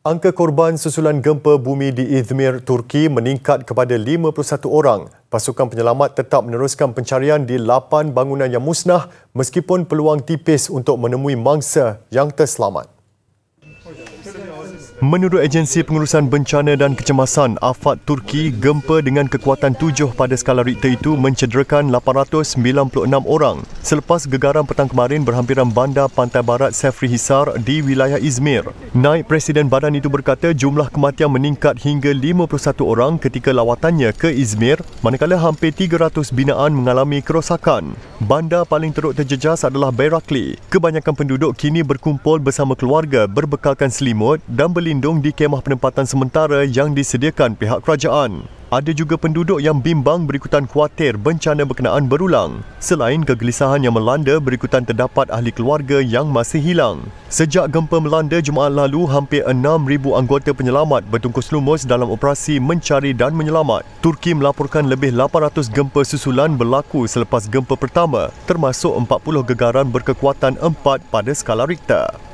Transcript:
Angka korban susulan gempa bumi di Izmir, Turki meningkat kepada 51 orang. Pasukan penyelamat tetap meneruskan pencarian di 8 bangunan yang musnah meskipun peluang tipis untuk menemui mangsa yang terselamat. Menurut agensi pengurusan bencana dan kecemasan AFAD Turki, gempa dengan kekuatan 7 pada skala Richter itu mencederakan 896 orang Selepas gegaran petang kemarin berhampiran bandar pantai barat Sefri Hisar di wilayah Izmir, naib presiden badan itu berkata jumlah kematian meningkat hingga 51 orang ketika lawatannya ke Izmir, manakala hampir 300 binaan mengalami kerosakan. Bandar paling teruk terjejas adalah Berakli. Kebanyakan penduduk kini berkumpul bersama keluarga berbekalkan selimut dan berlindung di kemah penempatan sementara yang disediakan pihak kerajaan ada juga penduduk yang bimbang berikutan kuatir bencana berkenaan berulang. Selain kegelisahan yang melanda berikutan terdapat ahli keluarga yang masih hilang. Sejak gempa melanda Jumaat lalu, hampir 6,000 anggota penyelamat bertungkus lumus dalam operasi mencari dan menyelamat. Turki melaporkan lebih 800 gempa susulan berlaku selepas gempa pertama, termasuk 40 gegaran berkekuatan 4 pada skala Richter.